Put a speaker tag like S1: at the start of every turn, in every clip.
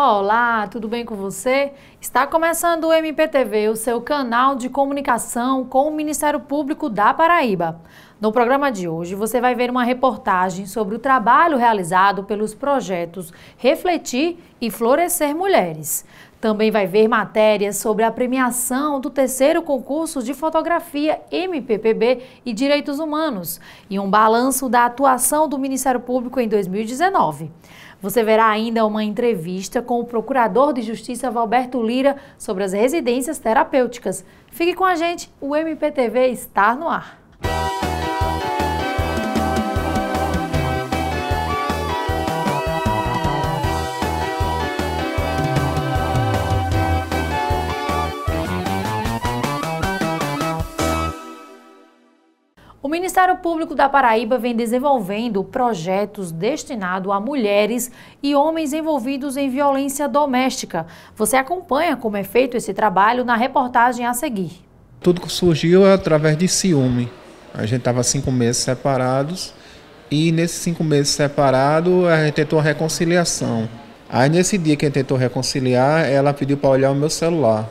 S1: Olá, tudo bem com você? Está começando o MPTV, o seu canal de comunicação com o Ministério Público da Paraíba. No programa de hoje, você vai ver uma reportagem sobre o trabalho realizado pelos projetos Refletir e Florescer Mulheres. Também vai ver matérias sobre a premiação do terceiro concurso de fotografia MPPB e Direitos Humanos e um balanço da atuação do Ministério Público em 2019. Você verá ainda uma entrevista com o Procurador de Justiça Valberto Lira sobre as residências terapêuticas. Fique com a gente, o MPTV está no ar. Ministério Público da Paraíba vem desenvolvendo projetos destinados a mulheres e homens envolvidos em violência doméstica. Você acompanha como é feito esse trabalho na reportagem a seguir.
S2: Tudo que surgiu é através de ciúme. A gente estava cinco meses separados e nesses cinco meses separados a gente tentou a reconciliação. Aí nesse dia que a gente tentou reconciliar, ela pediu para olhar o meu celular.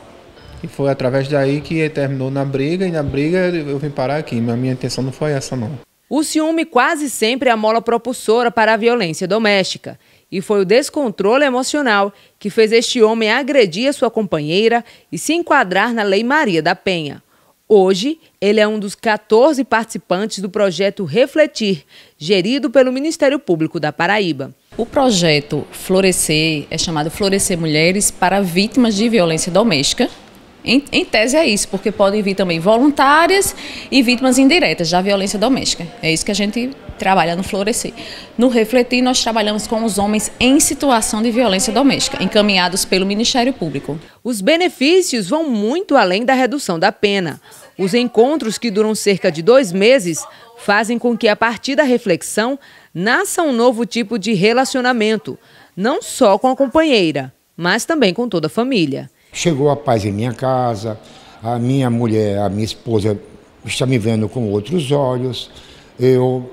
S2: E foi através daí que terminou na briga, e na briga eu vim parar aqui, mas minha intenção não foi essa não.
S3: O ciúme quase sempre é a mola propulsora para a violência doméstica. E foi o descontrole emocional que fez este homem agredir a sua companheira e se enquadrar na Lei Maria da Penha. Hoje, ele é um dos 14 participantes do projeto Refletir,
S2: gerido pelo Ministério Público da Paraíba. O projeto Florescer é chamado Florescer Mulheres para Vítimas de Violência Doméstica em, em, tese é isso, porque podem vir também voluntárias e vítimas indiretas da violência doméstica. É isso que a gente trabalha no Florescer. No Refletir, nós trabalhamos com os homens em situação de violência doméstica, encaminhados pelo Ministério Público. Os benefícios vão muito além da redução da
S3: pena. Os encontros, que duram cerca de dois meses, fazem com que, a partir da reflexão, nasça um novo tipo de relacionamento, não só com a companheira, mas também com toda a família.
S2: Chegou a paz em minha casa, a minha mulher, a minha esposa está me vendo com outros olhos, eu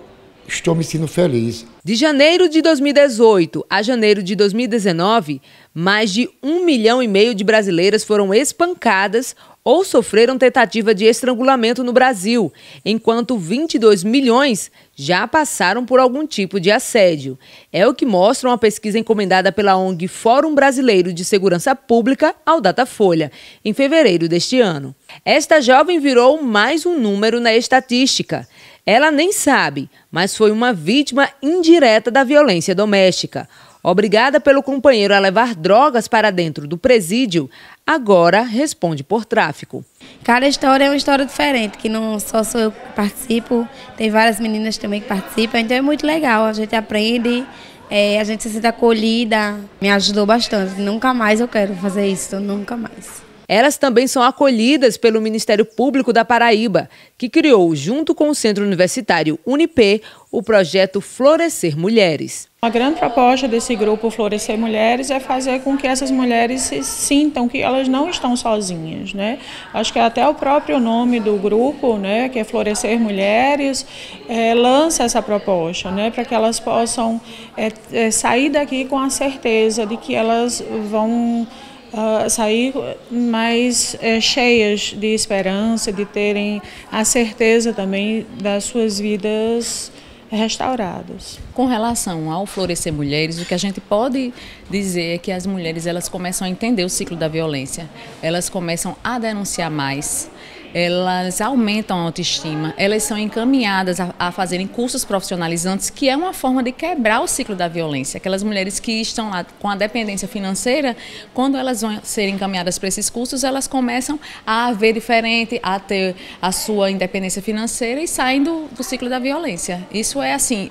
S2: estou me sentindo feliz.
S3: De janeiro de 2018 a janeiro de 2019, mais de um milhão e meio de brasileiras foram espancadas ou sofreram tentativa de estrangulamento no Brasil, enquanto 22 milhões já passaram por algum tipo de assédio. É o que mostra uma pesquisa encomendada pela ONG Fórum Brasileiro de Segurança Pública ao Datafolha, em fevereiro deste ano. Esta jovem virou mais um número na estatística. Ela nem sabe, mas foi uma vítima indireta da violência doméstica. Obrigada pelo companheiro a levar drogas para dentro do presídio, agora responde por tráfico. Cada história é uma história diferente, que não só sou eu que participo, tem várias meninas também que participam, então é muito legal, a gente aprende, é, a gente se sente acolhida, me ajudou
S1: bastante. Nunca mais eu quero fazer isso, nunca mais.
S3: Elas também são acolhidas pelo Ministério Público da Paraíba, que criou, junto com o Centro Universitário Unip, o
S2: projeto Florescer Mulheres. A grande proposta desse grupo Florescer Mulheres é fazer com que essas mulheres se sintam que elas não estão sozinhas, né? Acho que até o próprio nome do grupo, né, que é Florescer Mulheres, é, lança essa proposta, né, para que elas possam é, é, sair daqui com a certeza de que elas vão uh, sair mais é, cheias de esperança, de terem a certeza também das suas vidas restauradas. Com relação ao florescer mulheres, o que a gente pode dizer é que as mulheres elas começam a entender o ciclo da violência, elas começam a denunciar mais, elas aumentam a autoestima, elas são encaminhadas a, a, fazerem cursos profissionalizantes, que é uma forma de quebrar o ciclo da violência. Aquelas mulheres que estão lá com a dependência financeira, quando elas vão ser encaminhadas para esses cursos, elas começam a ver diferente, a ter a sua independência financeira e saem do, do ciclo da violência. Isso é assim,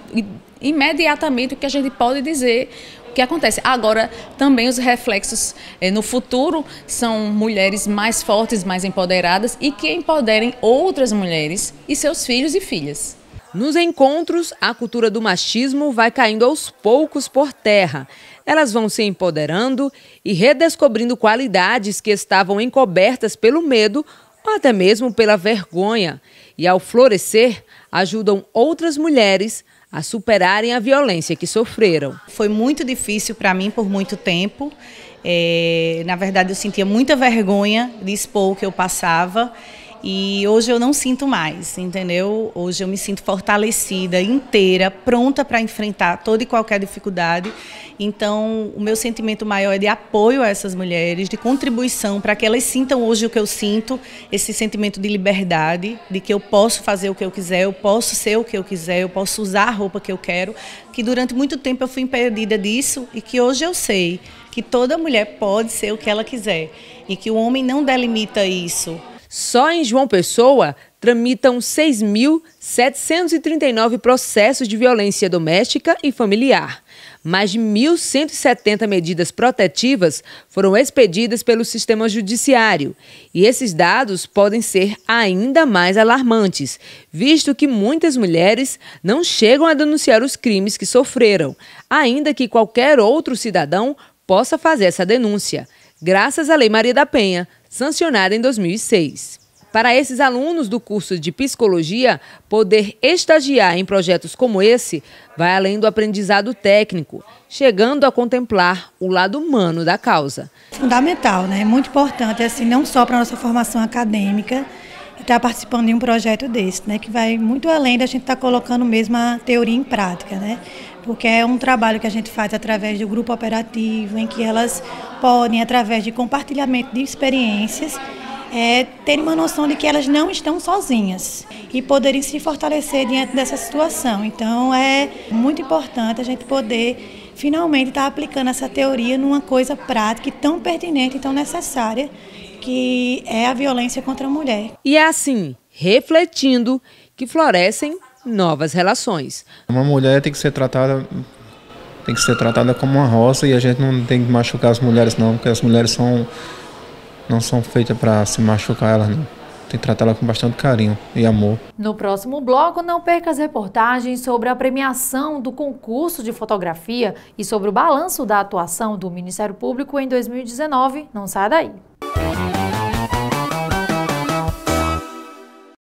S2: imediatamente o que a gente pode dizer que acontece. Agora, também os reflexos eh, no futuro são mulheres mais fortes, mais empoderadas e que empoderem outras mulheres e seus filhos e filhas. Nos encontros, a
S3: cultura do machismo vai caindo aos poucos por terra. Elas vão se empoderando e redescobrindo qualidades que estavam encobertas pelo medo ou até mesmo pela vergonha. E ao florescer, ajudam outras mulheres
S2: a superarem a violência que sofreram. Foi muito difícil para mim por muito tempo. É, na verdade, eu sentia muita vergonha de expor o que eu passava. E hoje eu não sinto mais, entendeu? Hoje eu me sinto fortalecida, inteira, pronta para enfrentar toda e qualquer dificuldade. Então, o meu sentimento maior é de apoio a essas mulheres, de contribuição para que elas sintam hoje o que eu sinto, esse sentimento de liberdade, de que eu posso fazer o que eu quiser, eu posso ser o que eu quiser, eu posso usar a roupa que eu quero, que durante muito tempo eu fui impedida disso e que hoje eu sei que toda mulher pode ser o que ela quiser e que o homem não delimita isso. Só
S3: em João Pessoa tramitam 6.739 processos de violência doméstica e familiar. Mais de 1.170 medidas protetivas foram expedidas pelo sistema judiciário. E esses dados podem ser ainda mais alarmantes, visto que muitas mulheres não chegam a denunciar os crimes que sofreram, ainda que qualquer outro cidadão possa fazer essa denúncia. Graças à Lei Maria da Penha, sancionada em 2006. Para esses alunos do curso de psicologia, poder estagiar em projetos como esse vai além do aprendizado técnico, chegando a contemplar o lado humano
S1: da causa. Fundamental, né? É muito importante, assim, não só para a nossa formação acadêmica, estar tá participando de um projeto desse, né, que vai muito além da gente estar tá colocando mesmo a teoria em prática, né? Porque é um trabalho que a gente faz através do grupo operativo, em que elas podem, através de compartilhamento de experiências, é, uma noção de que elas não estão sozinhas e poderem se fortalecer diante dessa situação. Então é muito importante a gente poder finalmente estar tá aplicando essa teoria numa coisa prática e tão pertinente e tão necessária que é a violência contra a mulher.
S3: E é assim, refletindo, que florescem novas relações.
S2: Uma mulher tem que ser tratada tem que ser tratada como uma roça e a gente não tem que machucar as mulheres não, porque as mulheres são não são feitas para se machucar elas não. Tem que tratá-la com bastante carinho e amor.
S1: No próximo bloco, não perca as reportagens sobre a premiação do concurso de fotografia e sobre o balanço da atuação do Ministério Público em 2019. Não sai daí.